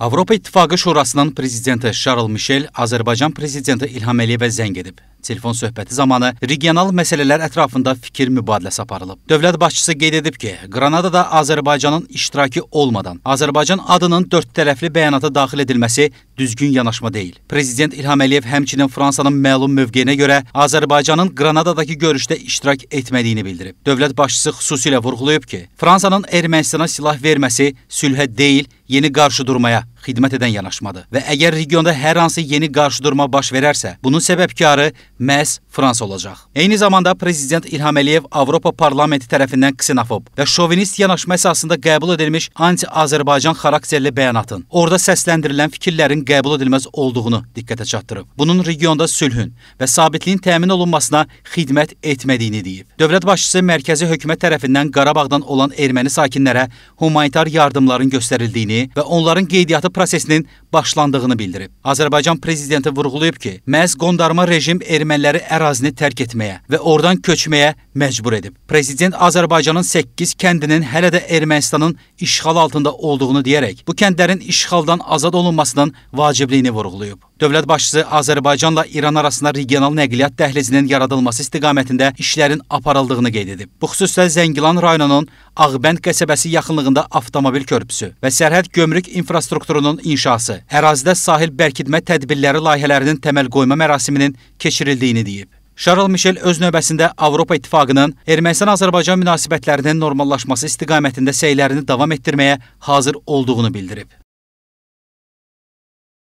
Avropa İttifaqı Şurasının prezidenti Charles Michel Azərbaycan prezidenti İlham Əliyevə zəng edib. Telefon söhbəti zamanı regional məsələlər ətrafında fikir mübadiləsi aparılıb. Dövlət başçısı qeyd edib ki, Qranadada Azərbaycanın iştiraki olmadan Azərbaycan adının dörd tərəfli bəyanata daxil edilməsi düzgün yanaşma deyil. Prezident İlham Əliyev həmçinin Fransanın məlum mövqeyinə görə Azərbaycanın Qranadadakı görüşdə iştirak etmədiyini bildirib. Dövlət başçısı xüsusilə vurğulayıb ki, Fransanın Ermənistana silah verməsi sülhə deyil, yeni qarşıdurmaya xidmət edən yanaşmadır və əgər regionda hər hansı yeni qarşıdurma baş verərsə, bunun səbəbkarı məhz Fransa olacaq. Eyni zamanda prezident İlham Əliyev Avropa Parlamenti tərəfindən ksenofob və şovinist yanaşma əsasında qəbul edilmiş anti-Azərbaycan xarakterli bəyanatın, orada səsləndirilən fikirlərin qəbul edilməz olduğunu diqqətə çatdırıb. Bunun regionda sülhün və sabitliyin təmin olunmasına xidmət etmədiyini deyib. Dövlət başçısı mərkəzi hökumət tərəfindən Qarabağdan olan erməni sakinlərə humanitar yardımların göstərildiyini ve onların qeydiyyatı prosesinin başlandığını bildirib. Azərbaycan prezidenti vurğulayıb ki, məhz qondarma rejim erməniləri ərazini tərk etməyə və oradan köçməyə məcbur edib. Prezident Azərbaycanın 8 kəndinin hələ də Ermənistanın işğal altında olduğunu deyərək, bu kəndlərin işğaldan azad olunmasının vacibliyini vurğulayıb. Dövlət başçısı Azərbaycanla İran arasında regional nəqliyyat dəhlizinin yaradılması istiqamətində işlərin aparıldığını qeyd edib. Bu xüsusda Zəngilan rayonunun Ağbənd qəsəbəsi yaxınlığında avtomobil körpüsü və sərhəd gömrük infrastrukturunun inşası, ərazidə sahil bərkitmə tədbirləri layihələrinin təməl qoyma mərasiminin keçirildiyini deyib. Şarl Mişel öz növbəsində Avropa İttifaqının Ermənistan-Azərbaycan münasibətlərinin normallaşması istiqamətində səylərini davam etdirməyə hazır olduğunu bildirib.